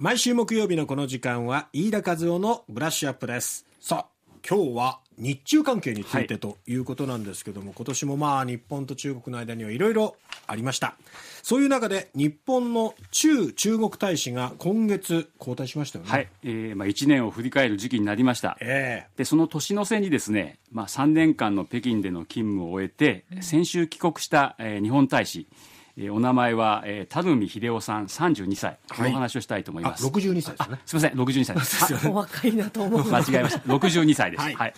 毎週木曜日のこの時間は飯田和夫のブラッシュアップですさあ今日は日中関係についてということなんですけども、はい、今年もまあ日本と中国の間にはいろいろありましたそういう中で日本の中中国大使が今月交代しましたよね、はいえーまあ、1年を振り返る時期になりました、えー、でその年の瀬にですね、まあ、3年間の北京での勤務を終えて先週帰国した、えー、日本大使お名前は、えー、田海秀夫さん三十二歳、この話をしたいと思います。六十二歳ですね。すみません、六十二歳です。お若いなと思う。間違えました。六十二歳です。はい、はい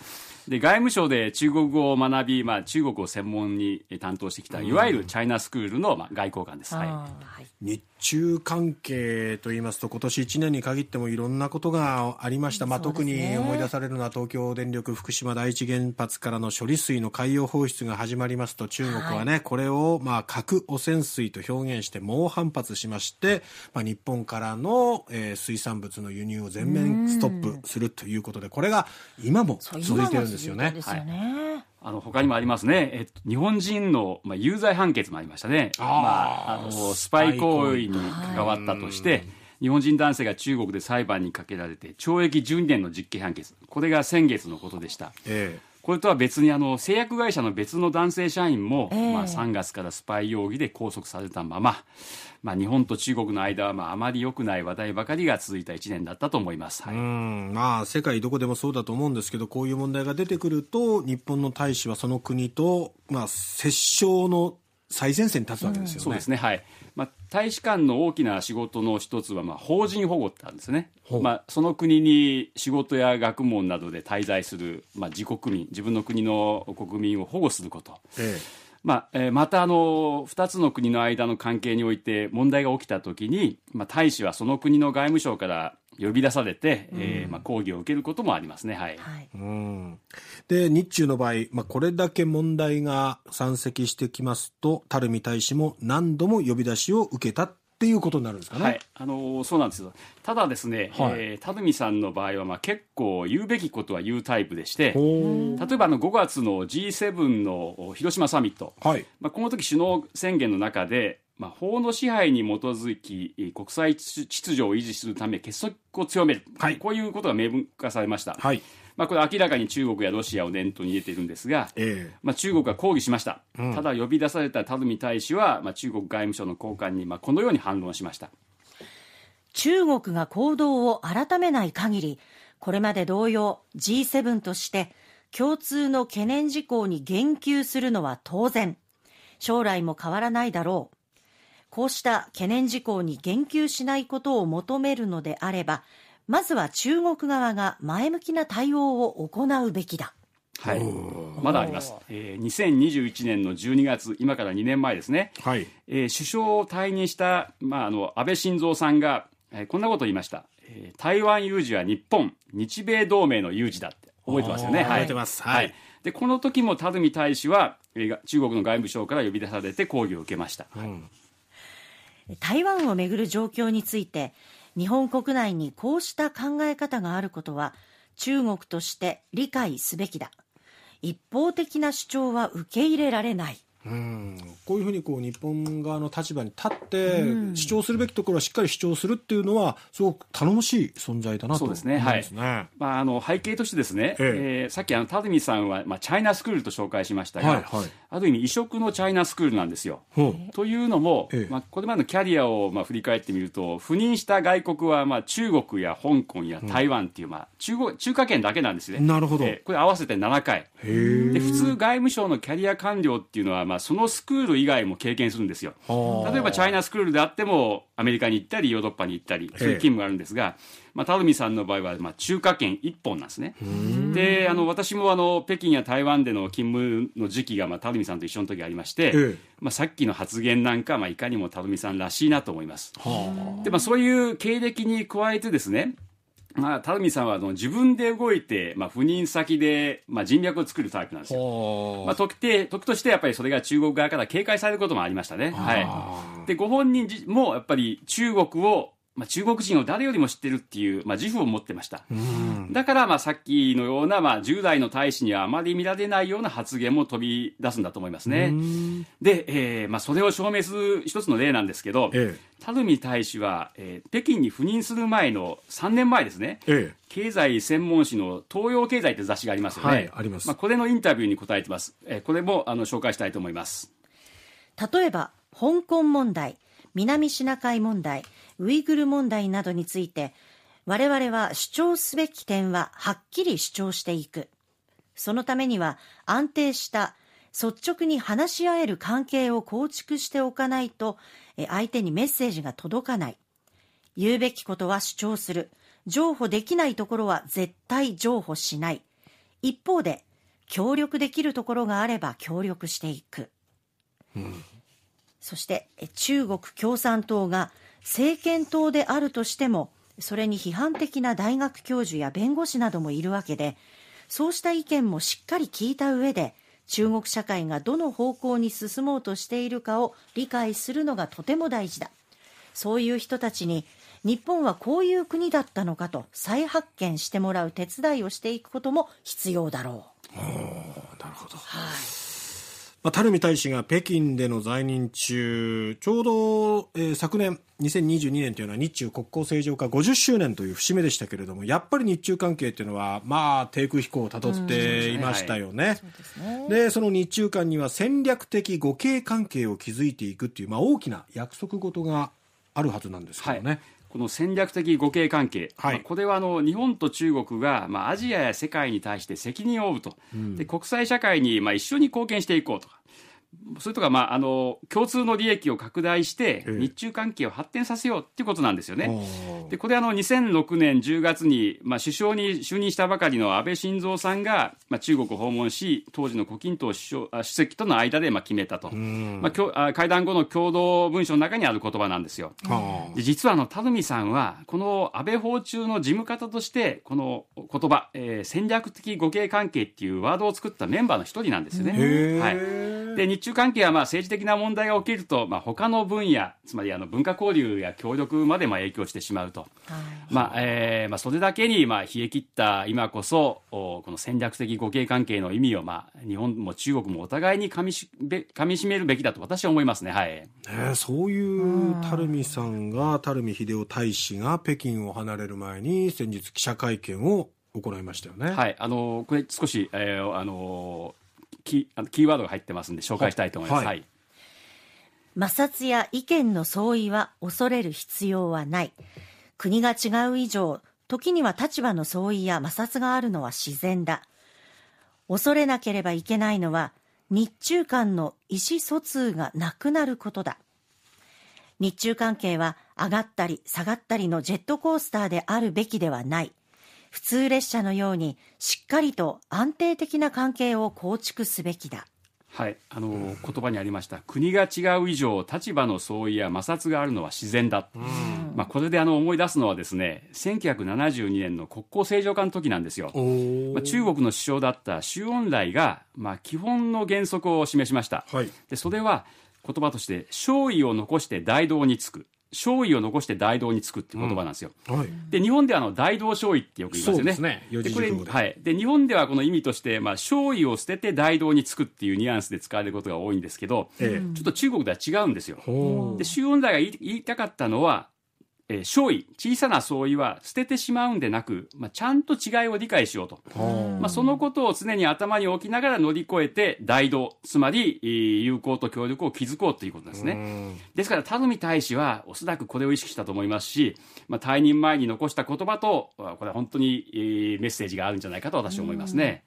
で外務省で中国語を学び、まあ、中国を専門に担当してきた、いわゆるチャイナスクールの、まあ、外交官です、はい、日中関係といいますと今年1年に限ってもいろんなことがありました、まあ、特に思い出されるのは東京電力福島第一原発からの処理水の海洋放出が始まりますと中国はね、はい、これを、まあ、核汚染水と表現して猛反発しまして、まあ、日本からの、えー、水産物の輸入を全面ストップするということでこれが今も続いているんですですよね。はい、あの他にもありますね、えっと、日本人の、まあ、有罪判決もありましたねまあ、あのスパイ行為に関わったとして、はい、日本人男性が中国で裁判にかけられて懲役12年の実刑判決これが先月のことでした。ええこれとは別にあの製薬会社の別の男性社員も、えー、まあ、3月からスパイ容疑で拘束されたまま、まあ、日本と中国の間は、まあ、あまり良くない話題ばかりが続いた1年だったと思います、はい、うんまあ、世界どこでもそうだと思うんですけどこういう問題が出てくると日本の大使はその国と、まあ、折衝の最前線に立つわけですよね。そうですねはいまあ、大使館の大きな仕事の一つは、まあ、邦人保護ってあるんですね、まあ、その国に仕事や学問などで滞在する、まあ、自国民自分の国の国民を保護すること、ええ、まあえー、またあの2つの国の間の関係において問題が起きた時に、まあ、大使はその国の外務省から呼び出されて、うん、えー、まあ、抗議を受けることもありますね、はいはい、うんで日中の場合、まあ、これだけ問題が山積してきますと垂水大使も何度も呼び出しを受けたっていうことになるんですかね。はい、あのー、そうなんですよ。ただですね、はい、えー、たるさんの場合はまあ結構言うべきことは言うタイプでして、例えばあの5月の G7 の広島サミット、はい、まあこの時首脳宣言の中で。まあ、法の支配に基づき国際秩序を維持するため結束を強める、はい、こういうことが明文化されました、はい、まあ、これ明らかに中国やロシアを念頭に入れているんですが、えまあ、中国は抗議しました、うん、ただ呼び出された垂大使は、まあ、中国外務省の高官に、まあ、このように反論しました中国が行動を改めない限りこれまで同様 G7 として共通の懸念事項に言及するのは当然将来も変わらないだろうこうした懸念事項に言及しないことを求めるのであればまずは中国側が前向きな対応を行うべきだ。はい、まだあります、えー、2021年の12月、今から2年前ですね、はいえー、首相を退任した、まあ、あの安倍晋三さんが、えー、こんなことを言いました、えー、台湾有事は日本、日米同盟の有事だって覚えてますよね。覚えてます、はい、はい、でこの時も田住大使は、えー、中国の外務省から呼び出されて抗議を受けました、うん、台湾をめぐる状況について日本国内にこうした考え方があることは中国として理解すべきだ一方的な主張は受け入れられないうんこういうふうにこう日本側の立場に立って、主張するべきところはしっかり主張するっていうのは、すごく頼もしい存在だなとすね。はいまあ、あの背景として、ですね、えええー、さっきあの、田住さんは、まあ、チャイナスクールと紹介しましたが、はいはい、ある意味、異色のチャイナスクールなんですよ。というのも、ええ、まあ、これまでのキャリアを、まあ、振り返ってみると、赴任した外国は、まあ、中国や香港や台湾っていう、まあ、中国中華圏だけなんですね。なるほど、えー、これ合わせて7回で普通、外務省のキャリア官僚っていうのは、まあ、そのスクール以外も経験するんですよ。例えばチャイナスクールであってもアメリカに行ったりヨーロッパに行ったりそういう勤務があるんですが、まあ、タルミさんの場合は、まあ、中華圏一本なんですね。であの私もあの北京や台湾での勤務の時期が、まあ、タルミさんと一緒の時ありまして、まあ、さっきの発言なんか、まあ、いかにもタルミさんらしいなと思います。でまあ、そういう経歴に加えてですねまあ、田海さんはあの自分で動いて、まあ、赴任先で、まあ、人脈を作るタイプなんですよ。まあ、特定、時としてやっぱりそれが中国側から警戒されることもありましたね。はい、でご本人もやっぱり中国をまあ、中国人を誰よりも知ってるっていう、まあ、自負を持ってました。だから、まあ、さっきのような、まあ、従来の大使にはあまり見られないような発言も飛び出すんだと思いますね。で、えー、まあ、それを証明する一つの例なんですけど、ええ、垂水大使は、えー、北京に赴任する前の3年前ですね、ええ、経済専門誌の東洋経済って雑誌がありますよね。はい、あります。まあ、これのインタビューに答えてます。えー、これも、あの、紹介したいと思います。例えば、香港問題、南シナ海問題、ウイグル問題などについて我々は主張すべき点ははっきり主張していくそのためには安定した率直に話し合える関係を構築しておかないと相手にメッセージが届かない言うべきことは主張する譲歩できないところは絶対譲歩しない一方で協力できるところがあれば協力していく、うん、そして中国共産党が政権党であるとしてもそれに批判的な大学教授や弁護士などもいるわけでそうした意見もしっかり聞いた上で中国社会がどの方向に進もうとしているかを理解するのがとても大事だそういう人たちに日本はこういう国だったのかと再発見してもらう手伝いをしていくことも必要だろう。なるほど、はいまあ、垂大使が北京での在任中、ちょうど、えー、昨年、2022年というのは日中国交正常化50周年という節目でしたけれども、やっぱり日中関係というのは、まあ、低空飛行をたどっていましたよね。で、その日中間には戦略的互恵関係を築いていくっていう、まあ、大きな約束事があるはずなんですけどね。はいこの戦略的互恵関係、はい、まあ、これはあの日本と中国が、まあ、アジアや世界に対して責任を負うと、うん、で国際社会にまあ一緒に貢献していこうとか。それとか、まあ、あの共通の利益を拡大して日中関係を発展させようっていうことなんですよね。ええ、でこれあの2006年10月に、まあ、首相に就任したばかりの安倍晋三さんが、まあ、中国を訪問し当時の胡錦涛首相主席との間で、まあ、決めたと、まあ、きょ会談後の共同文書の中にある言葉なんですよ。で実はあの田海さんはこの安倍訪中の事務方としてこの言葉、えー、戦略的互恵関係っていうワードを作ったメンバーの一人なんですよね。はい、で日中関係はまあ政治的な問題が起きると、まあ、他の分野、つまりあの文化交流や協力までまあ影響してしまうと。はい、まあ、えー、まあ、それだけにまあ冷え切った今こそ、この戦略的互恵関係の意味を、まあ、日本も中国もお互いにかみしかみしめるべきだと私は思いますね。はい。ね、そういう垂水さんが、垂水秀夫大使が北京を離れる前に先日記者会見を行いましたよね。はい、あのこれ少し、えー、あのキーあのキーワードが入ってますんで紹介したいと思います。はい、摩擦や意見の相違は恐れる必要はない。国が違う以上、時には立場の相違や摩擦があるのは自然だ。恐れなければいけないのは、日中間の意思疎通がなくなることだ。日中関係は上がったり下がったりのジェットコースターであるべきではない。普通列車のようにしっかりと安定的な関係を構築すべきだ。はい、あの言葉にありました国が違う以上立場の相違や摩擦があるのは自然だ、まあ、これであの思い出すのはですね1972年の国交正常化の時なんですよ、まあ、中国の首相だった周恩来が、まあ、基本の原則を示しました、はい、でそれは言葉として「勝意を残して大道につく」勝利を残して大道につくって言葉なんですよ。うんはい、で日本ではあの大道勝利ってよく言いますよね。で、ね、これはいで日本ではこの意味としてまあ勝利を捨てて大道につくっていうニュアンスで使われることが多いんですけど、ええ、ちょっと中国では違うんですよ。で周恩来が言いたかったのはえー、小異、小さな相違は捨ててしまうんでなく、まあ、ちゃんと違いを理解しようと。まあ、そのことを常に頭に置きながら乗り越えて、大道、つまり、友好と協力を築こうということですね。ですから、田み大使は、おそらくこれを意識したと思いますし、まあ、退任前に残した言葉と、これは本当に、えー、メッセージがあるんじゃないかと私は思いますね。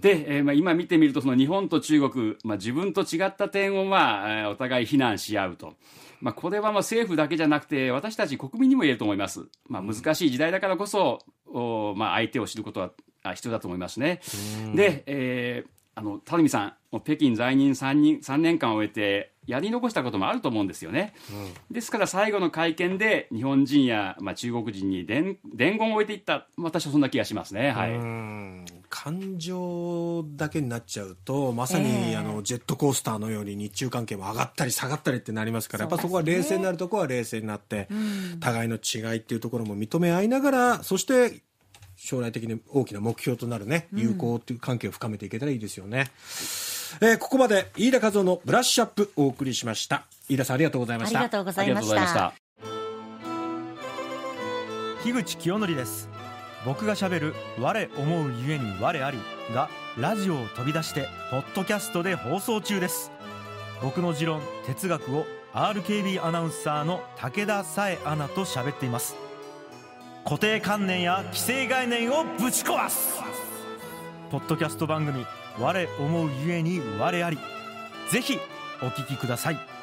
で、えーまあ、今見てみると、その日本と中国、まあ、自分と違った点を、まあ、お互い非難し合うと。まあ、これはまあ政府だけじゃなくて、私たち国国民にも言えると思います。まあ、難しい時代だからこそ、おまあ、相手を知ることは必要だと思いますね。で、えー、あの田辺さん、北京在任 3, 人3年間を終えて、やり残したこともあると思うんですよね。うん、ですから、最後の会見で、日本人や、まあ、中国人に伝言を置いていった、私はそんな気がしますね。はい、感情だけになっちゃうとまさに、あのジェットコースターのように日中関係も上がったり下がったりってなりますから、やっぱそこは冷静になるとこは冷静になって、互いの違いっていうところも認め合いながらそして将来的に大きな目標となるね友好という関係を深めていけたらいいですよね、えー、ここまで飯田和夫のブラッシュアップお送りしました飯田さんありがとうございましたありがとうございました樋口清則です僕がしゃべる「我思うゆえに我あり」がラジオを飛び出してポッドキャストで放送中です僕の持論哲学を RKB アナウンサーの武田紗恵アナと喋っています固定観念や既成概念をぶち壊すポッドキャスト番組「我思うゆえに我あり」ぜひお聴きください